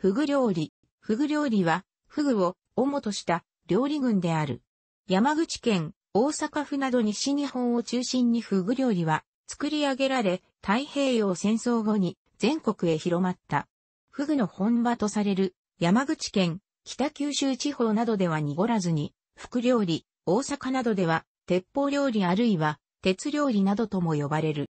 フグ料理。フグ料理は、フグを主とした料理群である。山口県、大阪府など西日本を中心にフグ料理は作り上げられ、太平洋戦争後に全国へ広まった。フグの本場とされる山口県、北九州地方などでは濁らずに、福料理、大阪などでは、鉄砲料理あるいは、鉄料理などとも呼ばれる。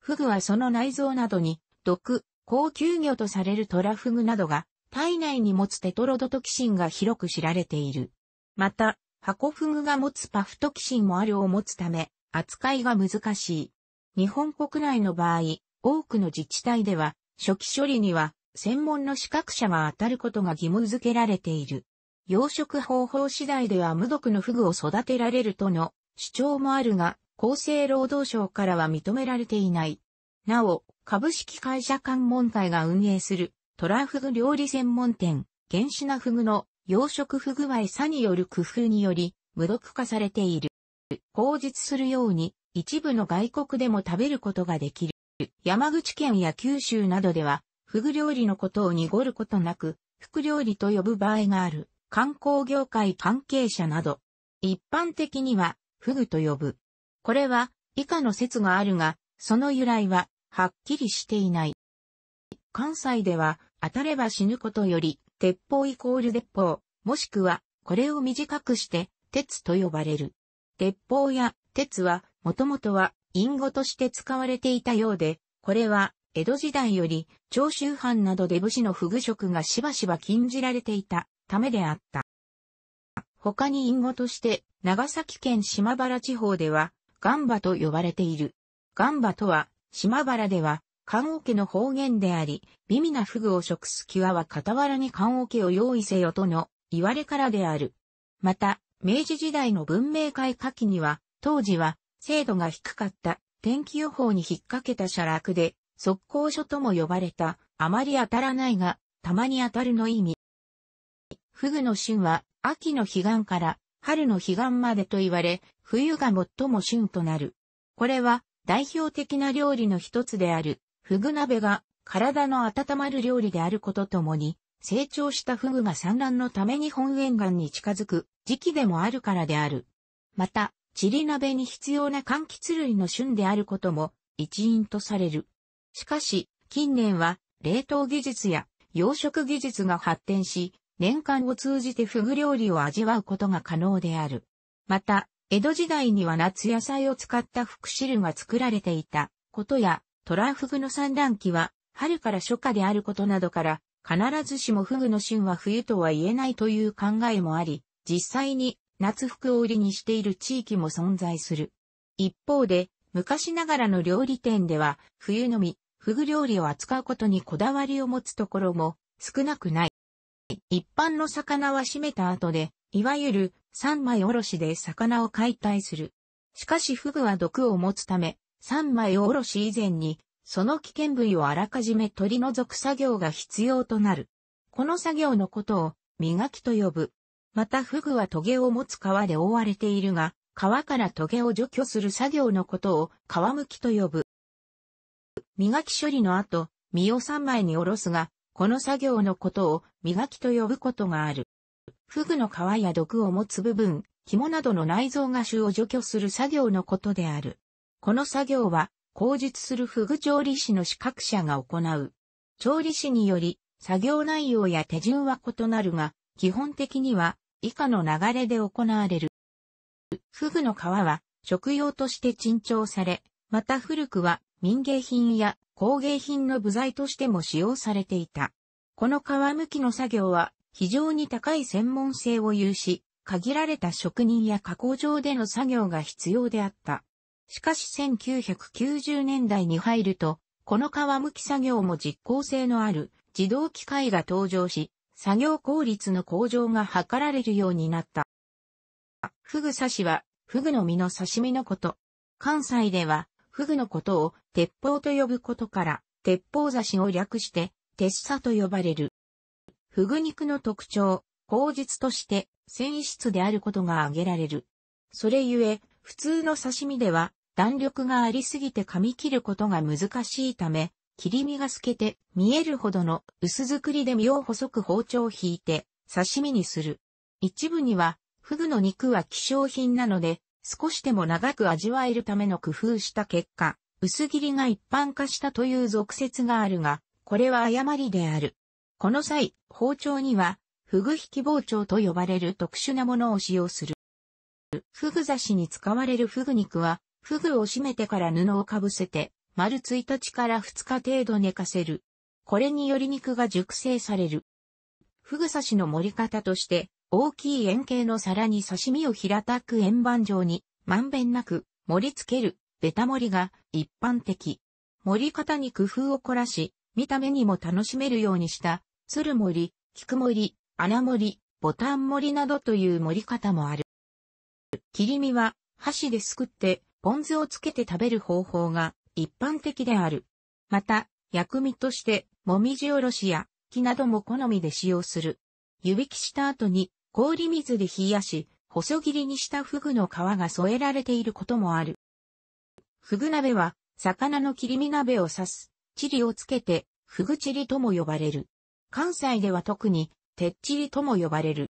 フグはその内臓などに、毒、高級魚とされるトラフグなどが体内に持つテトロドトキシンが広く知られている。また、ハコフグが持つパフトキシンもあるを持つため、扱いが難しい。日本国内の場合、多くの自治体では、初期処理には、専門の資格者が当たることが義務付けられている。養殖方法次第では無毒のフグを育てられるとの主張もあるが、厚生労働省からは認められていない。なお、株式会社関門会が運営するトラフグ料理専門店、原始なフグの養殖不具合差による工夫により無毒化されている。口述するように一部の外国でも食べることができる。山口県や九州などでは、フグ料理のことを濁ることなく、副料理と呼ぶ場合がある。観光業界関係者など、一般的には、フグと呼ぶ。これは、以下の説があるが、その由来は、はっきりしていない。関西では、当たれば死ぬことより、鉄砲イコール鉄砲、もしくは、これを短くして、鉄と呼ばれる。鉄砲や鉄は、もともとは、隠語として使われていたようで、これは、江戸時代より、長州藩などで武士の不具職がしばしば禁じられていたためであった。他に隠語として、長崎県島原地方では、ガンバと呼ばれている。ガンバとは、島原では、漢王家の方言であり、美味なフグを食す際は傍らに漢王家を用意せよとの言われからである。また、明治時代の文明開化期には、当時は、精度が低かった天気予報に引っ掛けた写楽で、速攻書とも呼ばれた、あまり当たらないが、たまに当たるの意味。フグの旬は、秋の彼岸から春の彼岸までと言われ、冬が最も旬となる。これは、代表的な料理の一つである、フグ鍋が体の温まる料理であることともに、成長したフグが産卵のために本沿岸に近づく時期でもあるからである。また、チリ鍋に必要な柑橘類の旬であることも一因とされる。しかし、近年は冷凍技術や養殖技術が発展し、年間を通じてフグ料理を味わうことが可能である。また、江戸時代には夏野菜を使った福汁が作られていたことや、トラフグの産卵期は春から初夏であることなどから、必ずしもフグの旬は冬とは言えないという考えもあり、実際に夏服を売りにしている地域も存在する。一方で、昔ながらの料理店では、冬のみ、フグ料理を扱うことにこだわりを持つところも少なくない。一般の魚は締めた後で、いわゆる三枚おろしで魚を解体する。しかしフグは毒を持つため、三枚おろし以前に、その危険部位をあらかじめ取り除く作業が必要となる。この作業のことを磨きと呼ぶ。またフグはトゲを持つ皮で覆われているが、皮から棘を除去する作業のことを皮むきと呼ぶ。磨き処理の後、身を三枚におろすが、この作業のことを磨きと呼ぶことがある。フグの皮や毒を持つ部分、紐などの内臓芽種を除去する作業のことである。この作業は、口述するフグ調理師の資格者が行う。調理師により、作業内容や手順は異なるが、基本的には、以下の流れで行われる。フグの皮は、食用として珍重され、また古くは、民芸品や工芸品の部材としても使用されていた。この皮むきの作業は、非常に高い専門性を有し、限られた職人や加工場での作業が必要であった。しかし1990年代に入ると、この皮むき作業も実効性のある自動機械が登場し、作業効率の向上が図られるようになった。フグ刺しは、フグの実の刺身のこと。関西では、フグのことを鉄砲と呼ぶことから、鉄砲刺しを略して、鉄刺と呼ばれる。フグ肉の特徴、口実として繊維質であることが挙げられる。それゆえ、普通の刺身では弾力がありすぎて噛み切ることが難しいため、切り身が透けて見えるほどの薄作りで身を細く包丁を引いて刺身にする。一部には、フグの肉は希少品なので、少しでも長く味わえるための工夫した結果、薄切りが一般化したという俗説があるが、これは誤りである。この際、包丁には、フグ引き包丁と呼ばれる特殊なものを使用する。フグ刺しに使われるフグ肉は、フグを締めてから布をかぶせて、丸1日から2日程度寝かせる。これにより肉が熟成される。フグ刺しの盛り方として、大きい円形の皿に刺身を平たく円盤状に、まんべんなく盛り付ける、ベタ盛りが一般的。盛り方に工夫を凝らし、見た目にも楽しめるようにした鶴森、菊森、穴森、ボタン森などという盛り方もある。切り身は箸ですくってポン酢をつけて食べる方法が一般的である。また、薬味としてもみじおろしや木なども好みで使用する。湯引きした後に氷水で冷やし、細切りにしたフグの皮が添えられていることもある。フグ鍋は魚の切り身鍋を刺す、チリをつけて、フグチリとも呼ばれる。関西では特に、てっちりとも呼ばれる。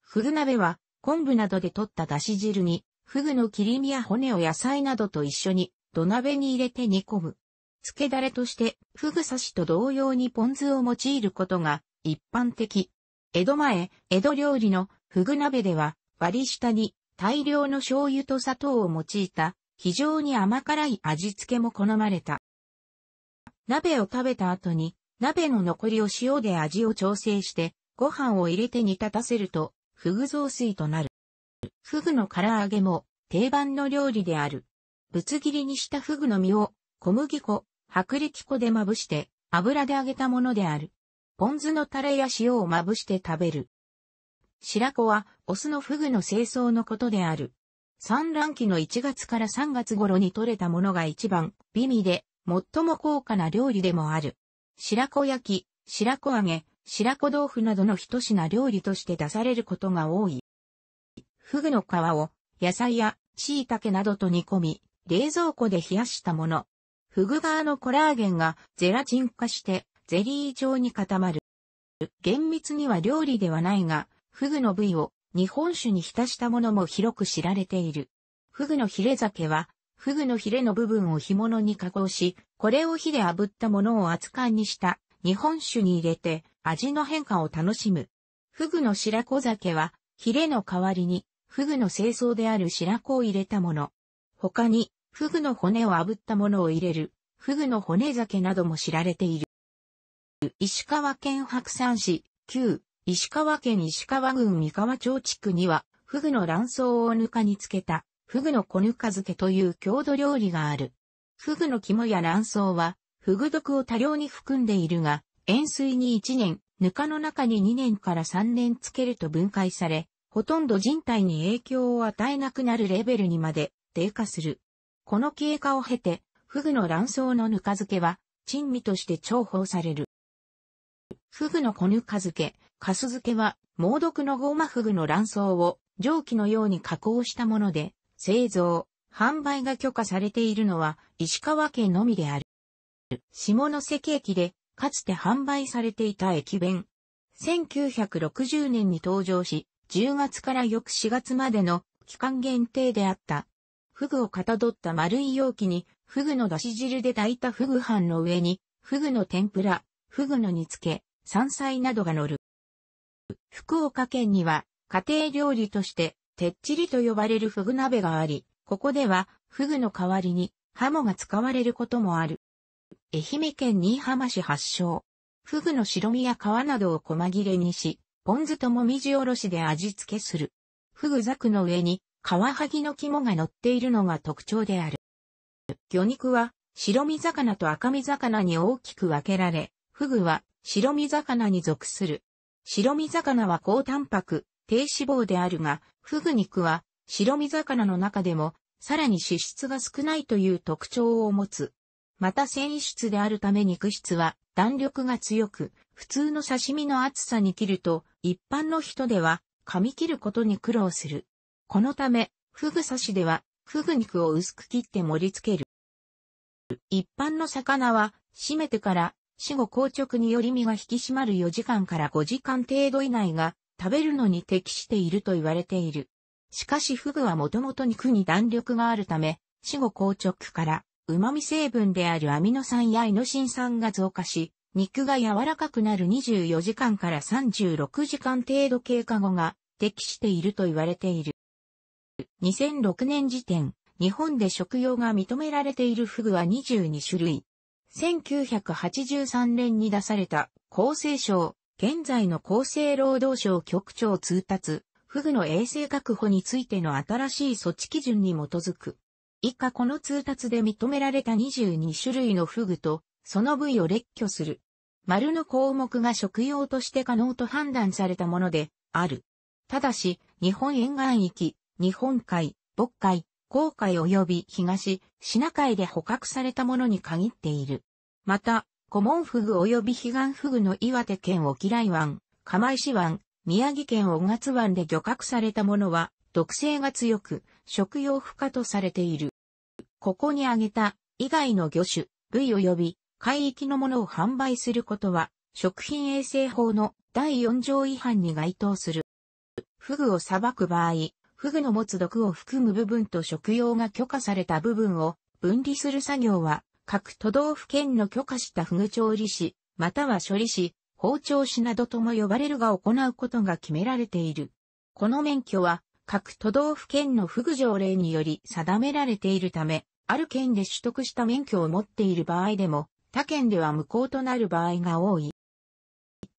ふぐ鍋は、昆布などで取っただし汁に、ふぐの切り身や骨を野菜などと一緒に、土鍋に入れて煮込む。漬けだれとして、ふぐ刺しと同様にポン酢を用いることが一般的。江戸前、江戸料理のふぐ鍋では、割り下に大量の醤油と砂糖を用いた非常に甘辛い味付けも好まれた。鍋を食べた後に鍋の残りを塩で味を調整して、ご飯を入れて煮立たせると、フグ雑炊となる。フグの唐揚げも定番の料理である。ぶつ切りにしたフグの実を小麦粉、薄力粉でまぶして油で揚げたものである。ポン酢のタレや塩をまぶして食べる。白子はオスのフグの清掃のことである。産卵期の1月から3月頃に採れたものが一番美味で最も高価な料理でもある。白子焼き、白子揚げ、白子豆腐などの一品料理として出されることが多い。フグの皮を野菜や椎茸などと煮込み、冷蔵庫で冷やしたもの。フグ側のコラーゲンがゼラチン化してゼリー状に固まる。厳密には料理ではないが、フグの部位を日本酒に浸したものも広く知られている。フグのヒレ酒はフグのヒレの部分を干物に加工し、これを火で炙ったものを厚燗にした日本酒に入れて味の変化を楽しむ。フグの白子酒は、ヒレの代わりに、フグの清掃である白子を入れたもの。他に、フグの骨を炙ったものを入れる、フグの骨酒なども知られている。石川県白山市、旧、石川県石川郡三河町地区には、フグの卵巣をぬかにつけたフグの小ぬか漬けという郷土料理がある。フグの肝や卵巣は、フグ毒を多量に含んでいるが、塩水に1年、ぬかの中に2年から3年漬けると分解され、ほとんど人体に影響を与えなくなるレベルにまで低下する。この経過を経て、フグの卵巣のぬか漬けは、珍味として重宝される。フグの小ぬか漬け、カス漬けは、猛毒のゴマフグの卵巣を蒸気のように加工したもので、製造、販売が許可されているのは石川県のみである。下関駅でかつて販売されていた駅弁。1960年に登場し、10月から翌4月までの期間限定であった。フグをかたどった丸い容器に、フグのだし汁で炊いたフグ飯の上に、フグの天ぷら、フグの煮付け、山菜などが乗る。福岡県には家庭料理としててっちりと呼ばれるフグ鍋があり、ここでは、フグの代わりに、ハモが使われることもある。愛媛県新居浜市発祥。フグの白身や皮などを細切れにし、ポン酢ともみじおろしで味付けする。フグザクの上に、皮剥ぎの肝が乗っているのが特徴である。魚肉は、白身魚と赤身魚に大きく分けられ、フグは、白身魚に属する。白身魚は高タンパク、低脂肪であるが、フグ肉は白身魚の中でもさらに脂質が少ないという特徴を持つ。また繊維質であるため肉質は弾力が強く、普通の刺身の厚さに切ると一般の人では噛み切ることに苦労する。このため、フグ刺しではフグ肉を薄く切って盛り付ける。一般の魚は締めてから死後硬直により身が引き締まる4時間から5時間程度以内が食べるのに適していると言われている。しかしフグはもともと肉に弾力があるため、死後硬直から、旨味成分であるアミノ酸やイノシン酸が増加し、肉が柔らかくなる24時間から36時間程度経過後が適していると言われている。2006年時点、日本で食用が認められているフグは22種類。1983年に出された厚生省現在の厚生労働省局長通達、フグの衛生確保についての新しい措置基準に基づく。以下この通達で認められた22種類のフグと、その部位を列挙する。丸の項目が食用として可能と判断されたもので、ある。ただし、日本沿岸域、日本海、渤海、黄海及び東、シナ海で捕獲されたものに限っている。また、古モンフグ及び悲願フグの岩手県沖来湾、釜石湾、宮城県小勝湾で漁獲されたものは、毒性が強く、食用不可とされている。ここに挙げた、以外の魚種、部位及び、海域のものを販売することは、食品衛生法の第4条違反に該当する。フグを裁く場合、フグの持つ毒を含む部分と食用が許可された部分を分離する作業は各都道府県の許可したフグ調理師、または処理師、包丁師などとも呼ばれるが行うことが決められている。この免許は、各都道府県のフグ条例により定められているため、ある県で取得した免許を持っている場合でも、他県では無効となる場合が多い。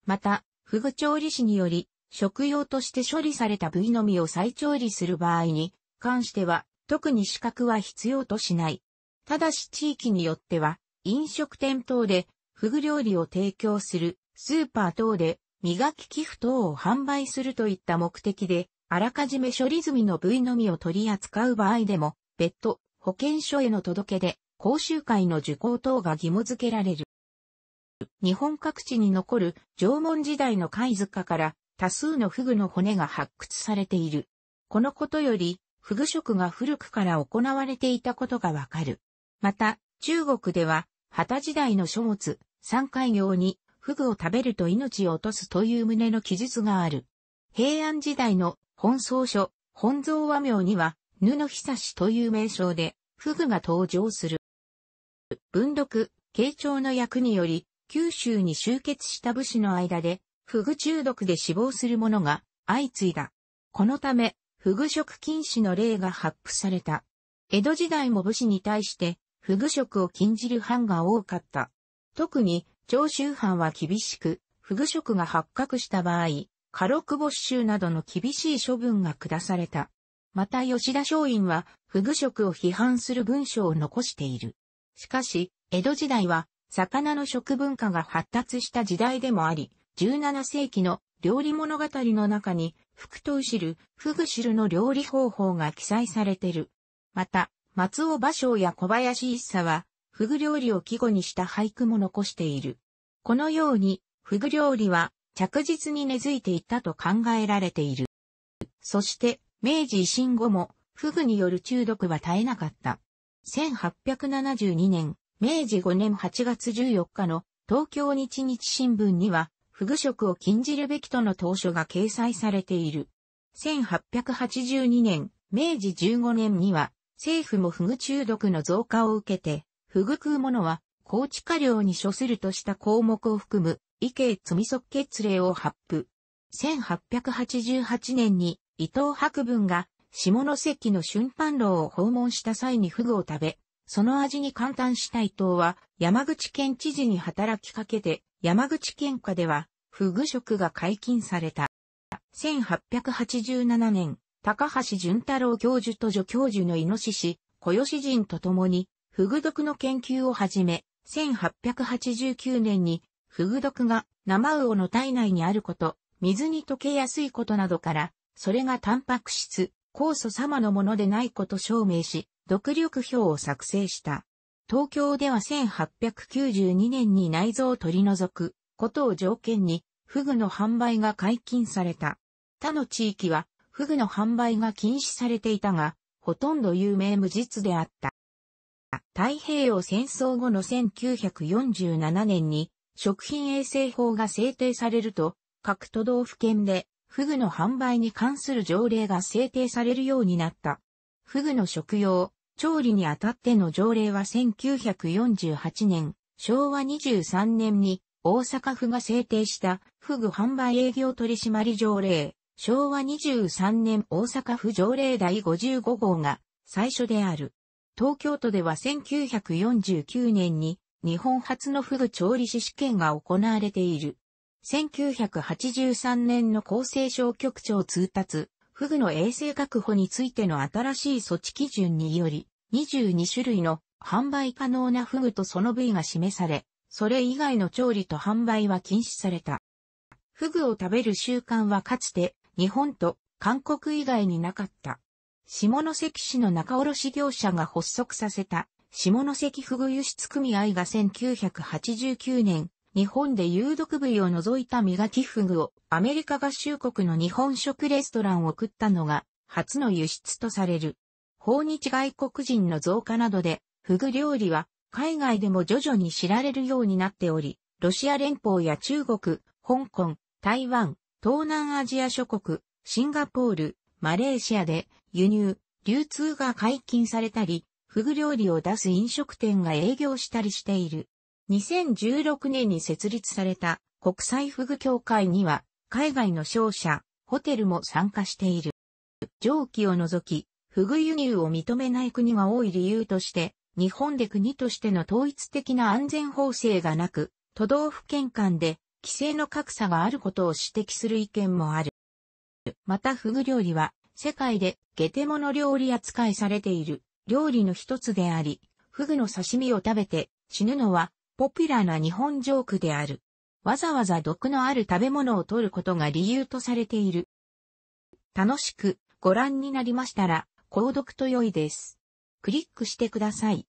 また、フグ調理師により、食用として処理された部位のみを再調理する場合に、関しては、特に資格は必要としない。ただし地域によっては、飲食店等で、フグ料理を提供する、スーパー等で、磨き寄付等を販売するといった目的で、あらかじめ処理済みの部位のみを取り扱う場合でも、別途、保健所への届け出、講習会の受講等が義務付けられる。日本各地に残る縄文時代の貝塚から多数のフグの骨が発掘されている。このことより、フグ食が古くから行われていたことがわかる。また、中国では、旗時代の書物、三海行に、フグを食べると命を落とすという旨の記述がある。平安時代の本草書、本草和名には、布久しという名称で、フグが登場する。文読、慶長の役により、九州に集結した武士の間で、フグ中毒で死亡する者が相次いだ。このため、フグ食禁止の例が発布された。江戸時代も武士に対して、不具職を禁じる藩が多かった。特に、長州藩は厳しく、不具職が発覚した場合、家禄没収などの厳しい処分が下された。また吉田松陰は、不具職を批判する文章を残している。しかし、江戸時代は、魚の食文化が発達した時代でもあり、17世紀の料理物語の中に、福と汁、フグ汁の料理方法が記載されている。また、松尾芭蕉や小林一茶は、フグ料理を季語にした俳句も残している。このように、フグ料理は着実に根付いていったと考えられている。そして、明治維新後も、フグによる中毒は絶えなかった。1872年、明治5年8月14日の東京日日新聞には、フグ食を禁じるべきとの当初が掲載されている。1882年、明治15年には、政府もフグ中毒の増加を受けて、フグ食う者は、高地下量に処するとした項目を含む、異形み即決令を発布。1888年に、伊藤博文が、下関の春飯楼を訪問した際にフグを食べ、その味に感嘆した伊藤は、山口県知事に働きかけて、山口県下では、フグ食が解禁された。1887年、高橋淳太郎教授と助教授のイノシシ、小吉人と共に、フグ毒の研究を始め、1889年に、フグ毒が生魚の体内にあること、水に溶けやすいことなどから、それがタンパク質、酵素様のものでないこと証明し、毒力表を作成した。東京では1892年に内臓を取り除くことを条件に、フグの販売が解禁された。他の地域はフグの販売が禁止されていたが、ほとんど有名無実であった。太平洋戦争後の1947年に食品衛生法が制定されると、各都道府県でフグの販売に関する条例が制定されるようになった。フグの食用、調理にあたっての条例は1948年、昭和23年に大阪府が制定したフグ販売営業取締条例昭和23年大阪府条例第55号が最初である。東京都では1949年に日本初のフグ調理師試験が行われている。1983年の厚生省局長通達、フグの衛生確保についての新しい措置基準により、22種類の販売可能なフグとその部位が示され、それ以外の調理と販売は禁止された。フグを食べる習慣はかつて日本と韓国以外になかった。下関市の仲卸業者が発足させた下関フグ輸出組合が1989年、日本で有毒部位を除いた磨きフグをアメリカ合衆国の日本食レストランを送ったのが初の輸出とされる。訪日外国人の増加などで、フグ料理は海外でも徐々に知られるようになっており、ロシア連邦や中国、香港、台湾、東南アジア諸国、シンガポール、マレーシアで輸入、流通が解禁されたり、フグ料理を出す飲食店が営業したりしている。2016年に設立された国際フグ協会には、海外の商社、ホテルも参加している。蒸気を除き、フグ輸入を認めない国が多い理由として、日本で国としての統一的な安全法制がなく、都道府県間で規制の格差があることを指摘する意見もある。またフグ料理は、世界でゲテモノ料理扱いされている料理の一つであり、フグの刺身を食べて死ぬのはポピュラーな日本ジョークである。わざわざ毒のある食べ物を取ることが理由とされている。楽しくご覧になりましたら、購読と良いです。クリックしてください。